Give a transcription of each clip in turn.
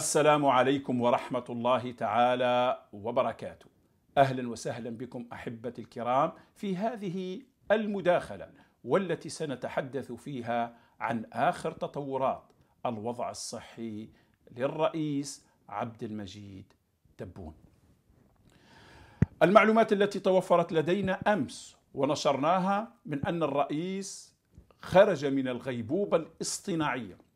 السلام عليكم ورحمة الله تعالى وبركاته. أهلا وسهلا بكم أحبتي الكرام في هذه المداخلة والتي سنتحدث فيها عن آخر تطورات الوضع الصحي للرئيس عبد المجيد تبون. المعلومات التي توفرت لدينا أمس ونشرناها من أن الرئيس خرج من الغيبوبة الاصطناعية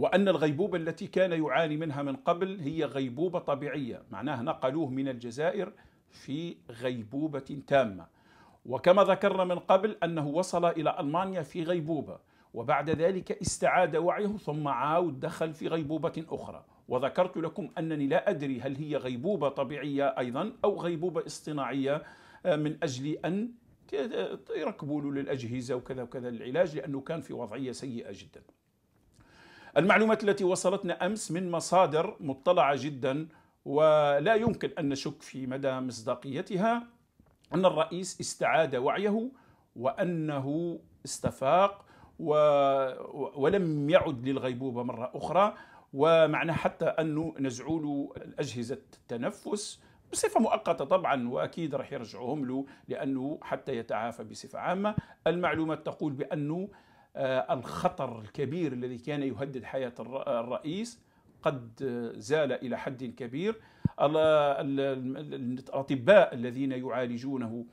وأن الغيبوبة التي كان يعاني منها من قبل هي غيبوبة طبيعية معناه نقلوه من الجزائر في غيبوبة تامة وكما ذكرنا من قبل أنه وصل إلى ألمانيا في غيبوبة وبعد ذلك استعاد وعيه ثم عاود دخل في غيبوبة أخرى وذكرت لكم أنني لا أدري هل هي غيبوبة طبيعية أيضا أو غيبوبة اصطناعية آه، من أجل أن آه، يركبوا له للأجهزة وكذا وكذا للعلاج لأنه كان في وضعية سيئة جداً المعلومات التي وصلتنا امس من مصادر مطلعه جدا ولا يمكن ان نشك في مدى مصداقيتها ان الرئيس استعاد وعيه وانه استفاق و... ولم يعد للغيبوبه مره اخرى ومعنى حتى انه نزعوا له اجهزه التنفس بصفه مؤقته طبعا واكيد راح يرجعوهم له لانه حتى يتعافى بصفه عامه، المعلومات تقول بانه آه، الخطر الكبير الذي كان يهدد حياة الرئيس قد زال إلى حد كبير الأطباء الذين يعالجونه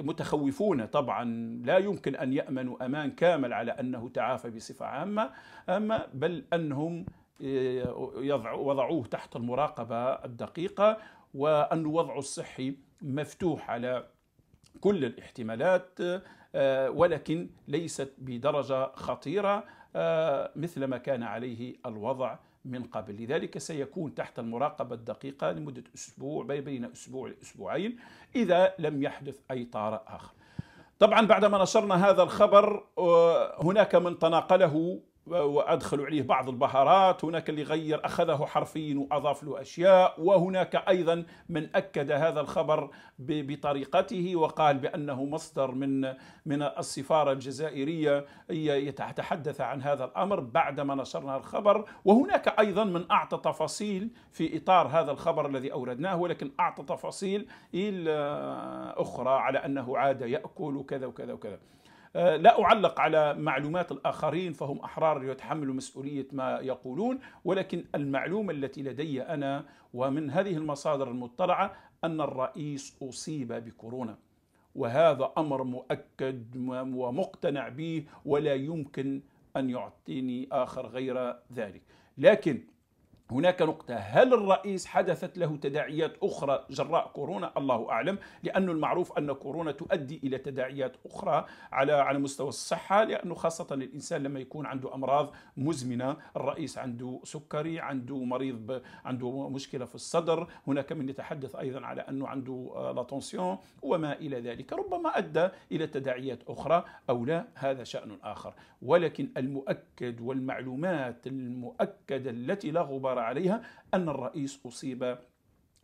متخوفون طبعا لا يمكن أن يأمنوا أمان كامل على أنه تعافى بصفة عامة أما بل أنهم آه، وضعوه تحت المراقبة الدقيقة وأن وضعه الصحي مفتوح على كل الاحتمالات آه، ولكن ليست بدرجة خطيرة آه، مثل ما كان عليه الوضع من قبل لذلك سيكون تحت المراقبة الدقيقة لمدة أسبوع بين أسبوع لأسبوعين إذا لم يحدث أي طارئ آخر طبعا بعدما نشرنا هذا الخبر آه، هناك من تناقله وادخلوا عليه بعض البهارات هناك اللي غير اخذه حرفيا واضاف له اشياء وهناك ايضا من اكد هذا الخبر بطريقته وقال بانه مصدر من من السفاره الجزائريه يتحدث عن هذا الامر بعدما نشرنا الخبر وهناك ايضا من اعطى تفاصيل في اطار هذا الخبر الذي اوردناه ولكن اعطى تفاصيل اخرى على انه عاد ياكل وكذا وكذا وكذا آه، لا أعلق على معلومات الآخرين فهم أحرار يتحملوا مسؤولية ما يقولون ولكن المعلومة التي لدي أنا ومن هذه المصادر المطلعة أن الرئيس أصيب بكورونا وهذا أمر مؤكد ومقتنع به ولا يمكن أن يعطيني آخر غير ذلك لكن هناك نقطة هل الرئيس حدثت له تداعيات أخرى جراء كورونا الله أعلم لأن المعروف أن كورونا تؤدي إلى تداعيات أخرى على على مستوى الصحة لأنه خاصة الإنسان لما يكون عنده أمراض مزمنة الرئيس عنده سكري عنده مريض عنده مشكلة في الصدر هناك من يتحدث أيضا على أنه عنده آه، لاتونسيون وما إلى ذلك ربما أدى إلى تداعيات أخرى أو لا هذا شأن آخر ولكن المؤكد والمعلومات المؤكدة التي لا غبار عليها أن الرئيس أصيب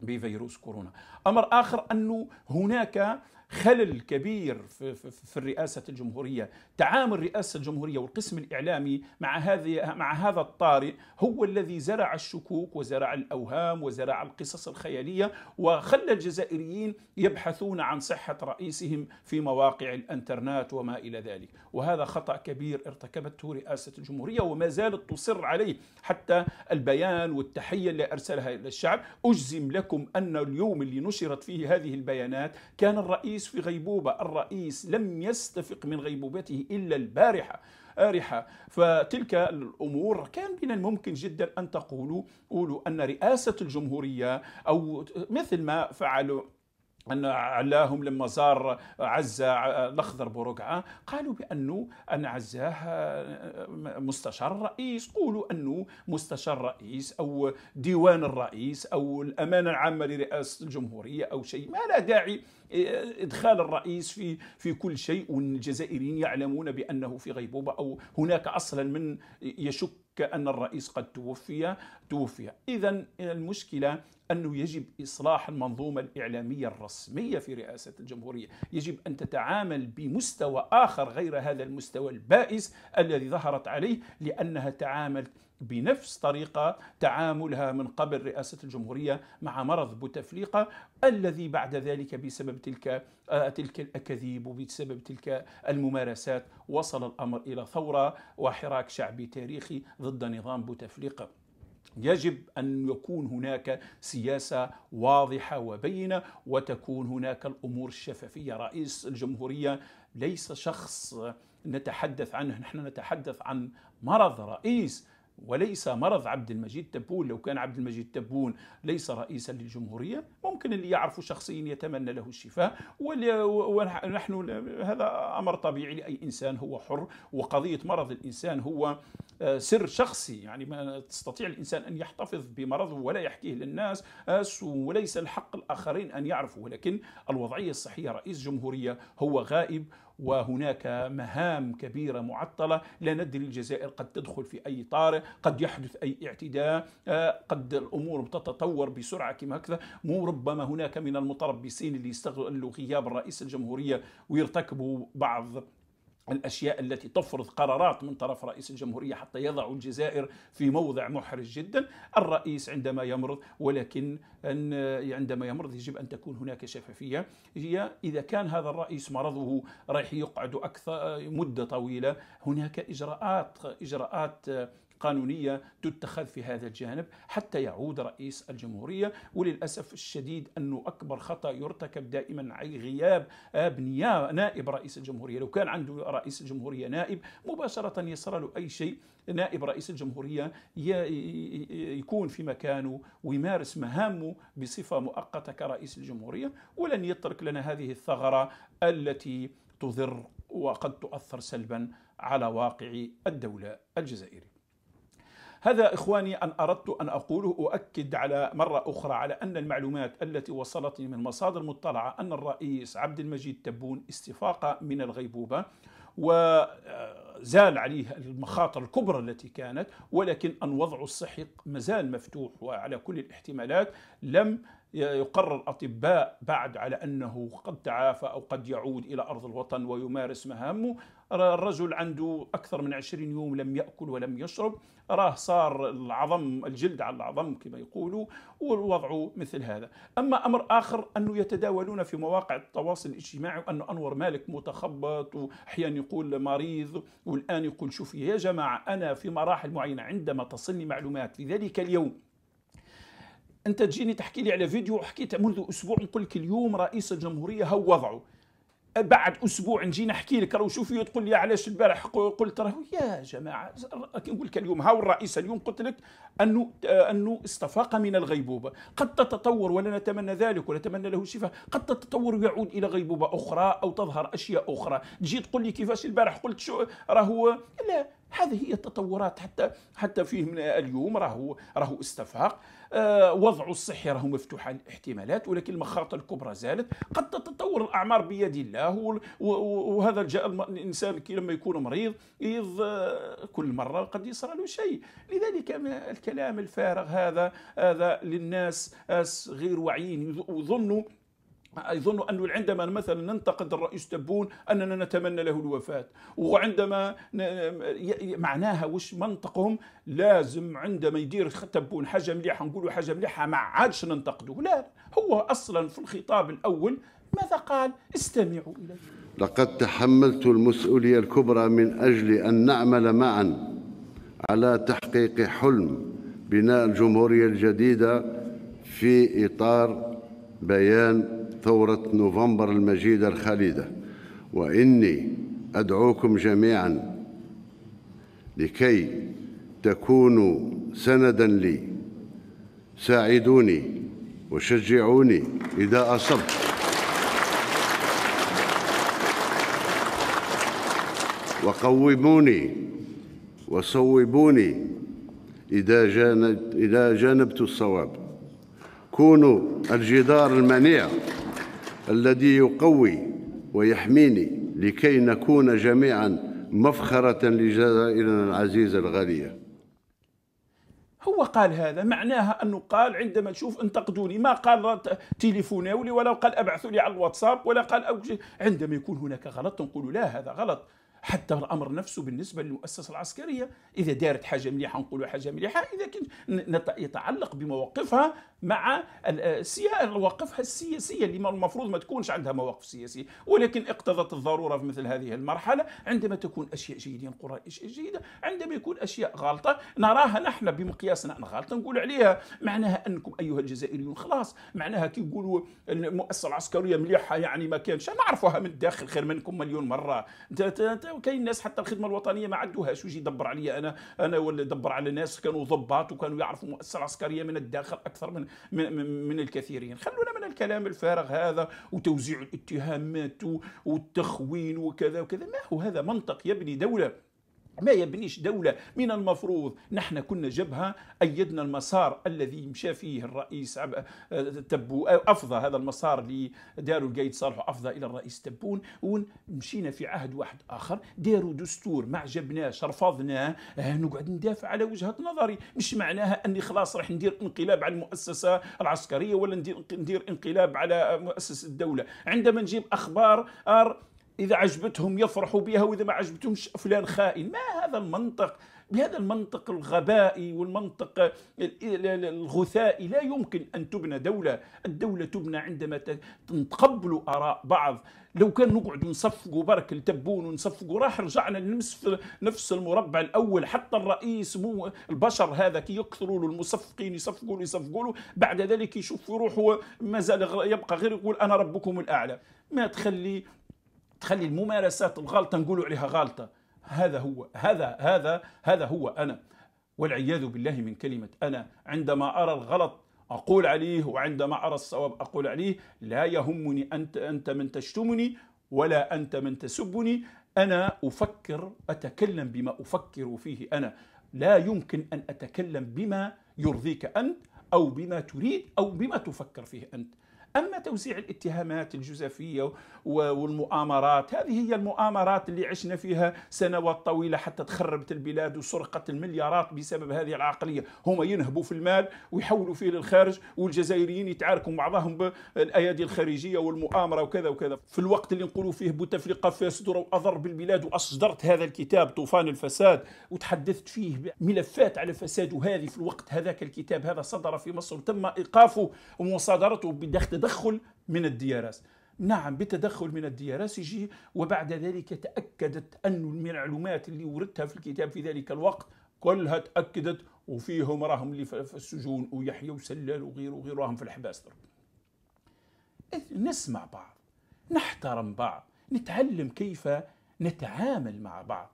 بفيروس كورونا أمر آخر أنه هناك خلل كبير في, في, في الرئاسة الجمهورية تعامل رئاسة الجمهورية والقسم الإعلامي مع, هذه مع هذا الطارئ هو الذي زرع الشكوك وزرع الأوهام وزرع القصص الخيالية وخلى الجزائريين يبحثون عن صحة رئيسهم في مواقع الانترنت وما إلى ذلك وهذا خطأ كبير ارتكبته رئاسة الجمهورية وما زالت تصر عليه حتى البيان والتحية اللي أرسلها إلى الشعب أجزم لكم أن اليوم اللي نشرت فيه هذه البيانات كان الرئيس الرئيس في غيبوبة الرئيس لم يستفق من غيبوبته إلا البارحة آرحة فتلك الأمور كان من الممكن جدا أن تقولوا أن رئاسة الجمهورية أو مثل ما فعلوا أن علاهم لما زار عزة الأخضر بورقعة قالوا بأنه أن عزاه مستشار رئيس قولوا أنه مستشار رئيس أو ديوان الرئيس أو الأمانة العامة لرئاسة الجمهورية أو شيء ما لا داعي ادخال الرئيس في في كل شيء والجزائريين يعلمون بانه في غيبوبه او هناك اصلا من يشك ان الرئيس قد توفي توفي اذا المشكله أنه يجب إصلاح المنظومة الإعلامية الرسمية في رئاسة الجمهورية يجب أن تتعامل بمستوى آخر غير هذا المستوى البائس الذي ظهرت عليه لأنها تعاملت بنفس طريقة تعاملها من قبل رئاسة الجمهورية مع مرض بوتفليقة الذي بعد ذلك بسبب تلك آه، تلك الأكاذيب وبسبب تلك الممارسات وصل الأمر إلى ثورة وحراك شعبي تاريخي ضد نظام بوتفليقة يجب ان يكون هناك سياسه واضحه وبينه وتكون هناك الامور الشفافيه رئيس الجمهوريه ليس شخص نتحدث عنه نحن نتحدث عن مرض رئيس وليس مرض عبد المجيد تبون لو كان عبد المجيد تبون ليس رئيسا للجمهورية ممكن اللي يعرفه شخصيا يتمنى له الشفاء ونحن هذا أمر طبيعي لأي إنسان هو حر وقضية مرض الإنسان هو آه، سر شخصي يعني ما تستطيع الإنسان أن يحتفظ بمرضه ولا يحكيه للناس آه، وليس الحق الآخرين أن يعرفوا ولكن الوضعية الصحية رئيس جمهورية هو غائب وهناك مهام كبيرة معطلة لا ندري الجزائر قد تدخل في أي طارئ قد يحدث أي اعتداء آه، قد الأمور تتطور بسرعة كما هكذا مو ربما هناك من المتربصين اللي يستغلوا غياب رئيس الجمهورية ويرتكبوا بعض الاشياء التي تفرض قرارات من طرف رئيس الجمهوريه حتى يضع الجزائر في موضع محرج جدا، الرئيس عندما يمرض ولكن أن عندما يمرض يجب ان تكون هناك شفافيه، هي اذا كان هذا الرئيس مرضه رايح يقعد اكثر مده طويله، هناك اجراءات اجراءات قانونية تتخذ في هذا الجانب حتى يعود رئيس الجمهورية وللأسف الشديد أنه أكبر خطأ يرتكب دائما عن غياب آه، بنية نائب رئيس الجمهورية لو كان عنده رئيس الجمهورية نائب مباشرة يصرى له أي شيء نائب رئيس الجمهورية يكون في مكانه ويمارس مهامه بصفة مؤقتة كرئيس الجمهورية ولن يترك لنا هذه الثغرة التي تضر وقد تؤثر سلبا على واقع الدولة الجزائري هذا إخواني أن أردت أن أقوله أؤكد على مرة أخرى على أن المعلومات التي وصلتني من مصادر مطلعة أن الرئيس عبد المجيد تبون استفاق من الغيبوبة وزال عليه المخاطر الكبرى التي كانت ولكن أن وضعه الصحي مازال مفتوح وعلى كل الاحتمالات لم يقرر أطباء بعد على أنه قد تعافى أو قد يعود إلى أرض الوطن ويمارس مهامه الرجل عنده أكثر من عشرين يوم لم يأكل ولم يشرب راه صار العظم الجلد على العظم كما يقولوا ووضعه مثل هذا أما أمر آخر أنه يتداولون في مواقع التواصل الاجتماعي وأن أنور مالك متخبط وأحيانا يقول مريض والآن يقول شوفي يا جماعة أنا في مراحل معينة عندما تصلني معلومات في ذلك اليوم انت تجيني تحكي لي على فيديو حكيت منذ اسبوع نقول لك اليوم رئيس الجمهوريه هو وضعه بعد اسبوع نجي نحكي لك راهو شوفي تقول لي علاش البارح قلت راهو يا جماعه نقول لك اليوم هاو الرئيس اليوم قلت لك انه انه استفاق من الغيبوبه، قد تتطور ولا نتمنى ذلك ونتمنى له الشفاء، قد تتطور ويعود الى غيبوبه اخرى او تظهر اشياء اخرى، تجي تقول لي كيفاش البارح قلت شو راهو لا هذه هي التطورات حتى حتى فيه من اليوم راهو راهو استفاق آه، وضعه الصحي راه مفتوح الاحتمالات ولكن المخاطر الكبرى زالت قد تتطور الاعمار بيد الله وهذا جاء الانسان لما يكون مريض كل مره قد يصرى له شيء لذلك الكلام الفارغ هذا هذا للناس آه، غير واعيين يظنوا يظن أنه عندما مثلا ننتقد الرئيس تبون أننا نتمنى له الوفاة وعندما معناها وش منطقهم لازم عندما يدير تبون حاجة مليحة نقوله حاجة مليحة ما عادش ننتقده لا هو أصلا في الخطاب الأول ماذا قال استمعوا إليه لقد تحملت المسؤولية الكبرى من أجل أن نعمل معا على تحقيق حلم بناء الجمهورية الجديدة في إطار بيان ثورة نوفمبر المجيدة الخالدة وإني أدعوكم جميعا لكي تكونوا سندا لي ساعدوني وشجعوني إذا أصبت وقوموني وصوبوني إذا جانبت الصواب كونوا الجدار المنيع الذي يقوي ويحميني لكي نكون جميعا مفخرة لجزائرنا العزيزة الغالية هو قال هذا معناها أنه قال عندما تشوف انتقدوني ما قال تليفوناولي ولا قال أبعثوا لي على الواتساب ولا قال عندما يكون هناك غلط نقول لا هذا غلط حتى الامر نفسه بالنسبه للمؤسسه العسكريه اذا دارت حاجه مليحه نقولوا حاجه مليحه اذا كان يتعلق بمواقفها مع مواقفها السياسيه اللي المفروض ما تكونش عندها مواقف سياسيه ولكن اقتضت الضروره في مثل هذه المرحله عندما تكون اشياء جيده نقول اشياء جيده عندما يكون اشياء غلطه نراها نحن بمقياسنا غلطه نقول عليها معناها انكم ايها الجزائريون خلاص معناها كي يقولوا المؤسسه العسكريه مليحه يعني ما كانش نعرفوها من الداخل خير منكم مليون مره وكاين ناس حتى الخدمه الوطنيه ما عندوهاش ويجي يدبر عليا انا انا ولا يدبر على ناس كانوا ضباط وكانوا يعرفوا مؤسسه عسكريه من الداخل اكثر من من, من, من الكثيرين خلونا من الكلام الفارغ هذا وتوزيع الاتهامات والتخوين وكذا وكذا ما هو هذا منطق يبني دوله ما يبنيش دولة من المفروض نحن كنا جبهة أيدنا المسار الذي مشى فيه الرئيس تبو أفضى هذا المسار اللي داروا القايد صالح أفضى إلى الرئيس تبون ومشينا في عهد واحد آخر داروا دستور ما عجبناش رفضناه آه، نقعد ندافع على وجهة نظري مش معناها أني خلاص راح ندير انقلاب على المؤسسة العسكرية ولا ندير انقلاب على مؤسسة الدولة عندما نجيب أخبار إذا عجبتهم يفرحوا بها وإذا ما عجبتهمش فلان خائن ما هذا المنطق بهذا المنطق الغبائي والمنطق الغثائي لا يمكن أن تبنى دولة الدولة تبنى عندما تقبل آراء بعض لو كان نقعد نصفقوا برك التبون ونصفقوا راح رجعنا لنصف نفس المربع الاول حتى الرئيس مو البشر هذا كي يكثروا له المصفقين يصفقوا له يصفقوا له بعد ذلك يشوف روحه زال يبقى غير يقول انا ربكم الاعلى ما تخلي تخلي الممارسات الغلطه نقولوا عليها غلطه هذا هو هذا هذا هذا هو انا والعياذ بالله من كلمه انا عندما ارى الغلط اقول عليه وعندما ارى الصواب اقول عليه لا يهمني انت انت من تشتمني ولا انت من تسبني انا افكر اتكلم بما افكر فيه انا لا يمكن ان اتكلم بما يرضيك انت او بما تريد او بما تفكر فيه انت أما توزيع الاتهامات الجزافية والمؤامرات هذه هي المؤامرات اللي عشنا فيها سنوات طويلة حتى تخربت البلاد وسرقت المليارات بسبب هذه العقلية هم ينهبوا في المال ويحولوا فيه للخارج والجزائريين يتعاركوا بعضهم بالأيادي الخارجية والمؤامرة وكذا وكذا في الوقت اللي نقولوا فيه بوتفليقة فاسد وأضر بالبلاد وأصدرت هذا الكتاب طوفان الفساد وتحدثت فيه ملفات على فساد وهذه في الوقت هذاك الكتاب هذا صدر في مصر وتم إيقافه ومصادرته بدخل بتدخل من الدي نعم بتدخل من الدي يجي وبعد ذلك تأكدت أن المعلومات اللي وردتها في الكتاب في ذلك الوقت كلها تأكدت وفيهم راهم اللي في السجون ويحيى وسلال وغيره وغيره راهم في الحباس نسمع بعض نحترم بعض نتعلم كيف نتعامل مع بعض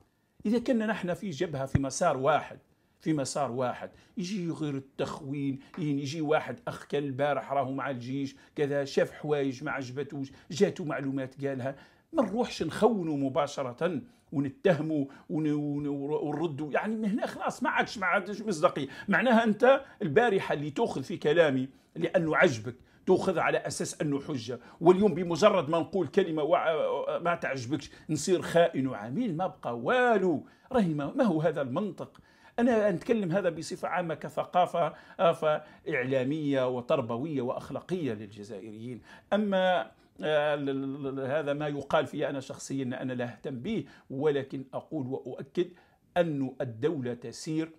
إذا كنا نحن في جبهة في مسار واحد في مسار واحد يجي غير التخوين يجي واحد اخ كان البارح راهو مع الجيش كذا شاف حوايج ما عجبتوش جاتو معلومات قالها ما نروحش نخونوا مباشرة ونتهموا ونردوا يعني من هنا خلاص ما عادش ما عادش مصداقية معناها أنت البارحة اللي تأخذ في كلامي لأنه عجبك تأخذ على أساس أنه حجة واليوم بمجرد ما نقول كلمة ما تعجبكش نصير خائن وعميل ما بقى والو راهي ما هو هذا المنطق أنا أتكلم هذا بصفة عامة كثقافة إعلامية وتربوية وأخلاقية للجزائريين أما آه، هذا ما يقال في أنا شخصيا أنا لا أهتم به ولكن أقول وأؤكد أن الدولة تسير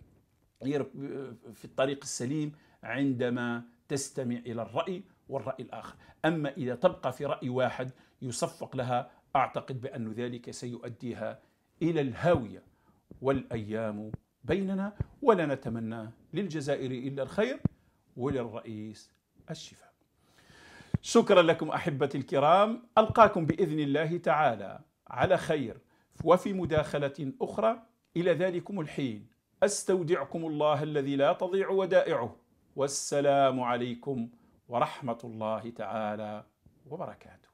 في الطريق السليم عندما تستمع إلى الرأي والرأي الآخر أما إذا تبقى في رأي واحد يصفق لها أعتقد بأن ذلك سيؤديها إلى الهاوية والأيام بيننا ولا نتمنى للجزائر إلا الخير وللرئيس الشفاء شكرا لكم أحبتي الكرام ألقاكم بإذن الله تعالى على خير وفي مداخلة أخرى إلى ذلكم الحين أستودعكم الله الذي لا تضيع ودائعه والسلام عليكم ورحمة الله تعالى وبركاته